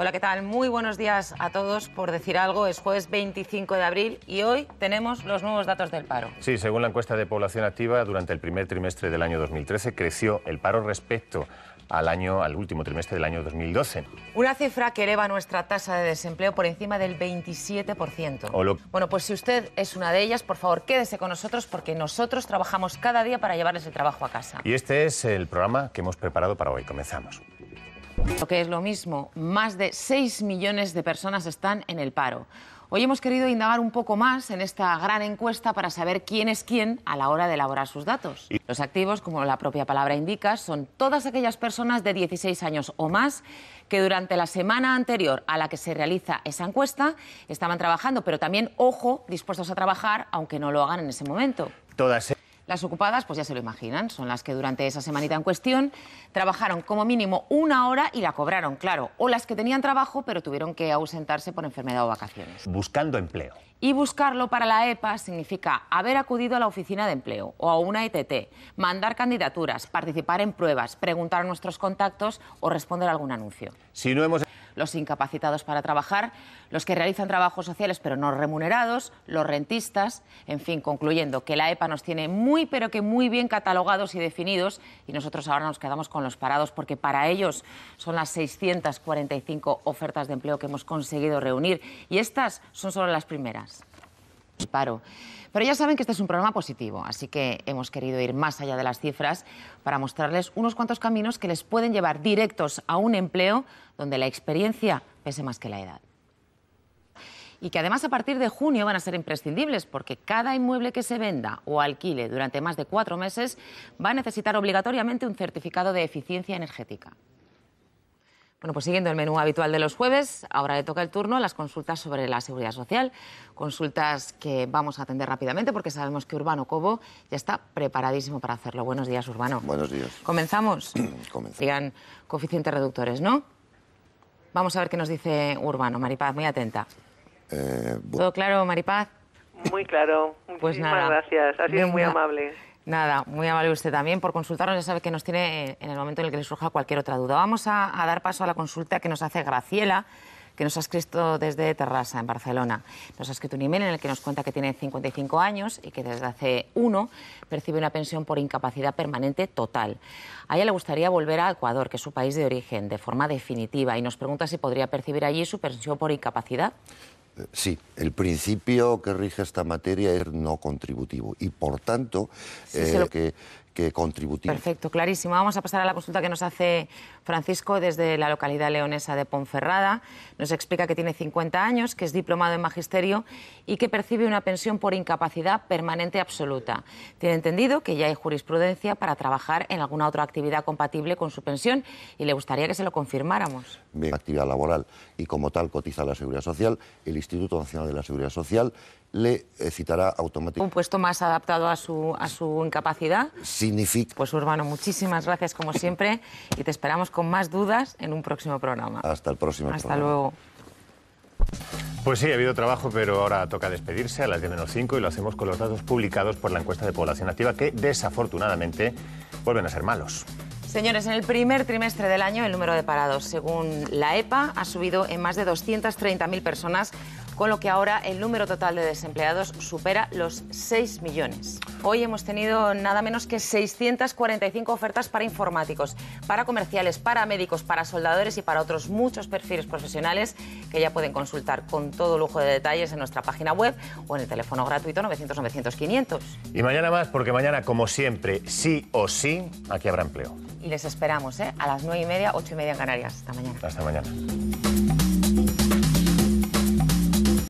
Hola, ¿qué tal? Muy buenos días a todos. Por decir algo, es jueves 25 de abril y hoy tenemos los nuevos datos del paro. Sí, según la encuesta de población activa, durante el primer trimestre del año 2013 creció el paro respecto al año al último trimestre del año 2012. Una cifra que eleva nuestra tasa de desempleo por encima del 27%. Bueno, pues si usted es una de ellas, por favor, quédese con nosotros porque nosotros trabajamos cada día para llevarles el trabajo a casa. Y este es el programa que hemos preparado para hoy. Comenzamos. Lo que es lo mismo, más de 6 millones de personas están en el paro. Hoy hemos querido indagar un poco más en esta gran encuesta para saber quién es quién a la hora de elaborar sus datos. Los activos, como la propia palabra indica, son todas aquellas personas de 16 años o más que durante la semana anterior a la que se realiza esa encuesta estaban trabajando, pero también, ojo, dispuestos a trabajar, aunque no lo hagan en ese momento. Todas las ocupadas, pues ya se lo imaginan, son las que durante esa semanita en cuestión trabajaron como mínimo una hora y la cobraron, claro, o las que tenían trabajo pero tuvieron que ausentarse por enfermedad o vacaciones. Buscando empleo. Y buscarlo para la EPA significa haber acudido a la oficina de empleo o a una ETT, mandar candidaturas, participar en pruebas, preguntar a nuestros contactos o responder a algún anuncio. Si no hemos los incapacitados para trabajar, los que realizan trabajos sociales pero no remunerados, los rentistas, en fin, concluyendo que la EPA nos tiene muy pero que muy bien catalogados y definidos y nosotros ahora nos quedamos con los parados porque para ellos son las 645 ofertas de empleo que hemos conseguido reunir y estas son solo las primeras. Paro. Pero ya saben que este es un programa positivo, así que hemos querido ir más allá de las cifras para mostrarles unos cuantos caminos que les pueden llevar directos a un empleo donde la experiencia pese más que la edad. Y que además a partir de junio van a ser imprescindibles porque cada inmueble que se venda o alquile durante más de cuatro meses va a necesitar obligatoriamente un certificado de eficiencia energética. Bueno, pues siguiendo el menú habitual de los jueves, ahora le toca el turno las consultas sobre la seguridad social. Consultas que vamos a atender rápidamente porque sabemos que Urbano Cobo ya está preparadísimo para hacerlo. Buenos días, Urbano. Buenos días. ¿Comenzamos? Comenzamos. Digan coeficientes reductores, ¿no? Vamos a ver qué nos dice Urbano. Maripaz, muy atenta. Eh, ¿Todo claro, Maripaz? Muy claro. pues nada. gracias. Ha sido muy amable. Nada, muy amable usted también por consultarnos. Ya sabe que nos tiene en el momento en el que le surja cualquier otra duda. Vamos a, dar paso a la consulta que nos hace Graciela que nos ha escrito desde Terrassa, en Barcelona. Nos ha escrito un email en el que nos cuenta que tiene 55 años y que desde hace uno percibe una pensión por incapacidad permanente total. A ella le gustaría volver a Ecuador, que es su país de origen, de forma definitiva, y nos pregunta si podría percibir allí su pensión por incapacidad. Sí, el principio que rige esta materia es no contributivo y por tanto eh, que, que Perfecto, clarísimo. Vamos a pasar a la consulta que nos hace Francisco desde la localidad leonesa de Ponferrada. Nos explica que tiene 50 años, que es diplomado en magisterio y que percibe una pensión por incapacidad permanente absoluta. Tiene entendido que ya hay jurisprudencia para trabajar en alguna otra actividad compatible con su pensión y le gustaría que se lo confirmáramos. Bien, actividad laboral y como tal cotiza la Seguridad Social, el Instituto Nacional de la Seguridad Social le eh, citará automáticamente. Un puesto más adaptado a su, a su incapacidad. Pues Urbano, muchísimas gracias como siempre y te esperamos con más dudas en un próximo programa. Hasta el próximo Hasta luego. Pues sí, ha habido trabajo, pero ahora toca despedirse a las 10 menos 5 y lo hacemos con los datos publicados por la encuesta de población activa que desafortunadamente vuelven a ser malos. Señores, en el primer trimestre del año el número de parados, según la EPA, ha subido en más de 230.000 personas con lo que ahora el número total de desempleados supera los 6 millones. Hoy hemos tenido nada menos que 645 ofertas para informáticos, para comerciales, para médicos, para soldadores y para otros muchos perfiles profesionales que ya pueden consultar con todo lujo de detalles en nuestra página web o en el teléfono gratuito 900-900-500. Y mañana más, porque mañana, como siempre, sí o sí, aquí habrá empleo. Y les esperamos, ¿eh? A las 9 y media, 8 y media en Canarias. Hasta mañana. Hasta mañana.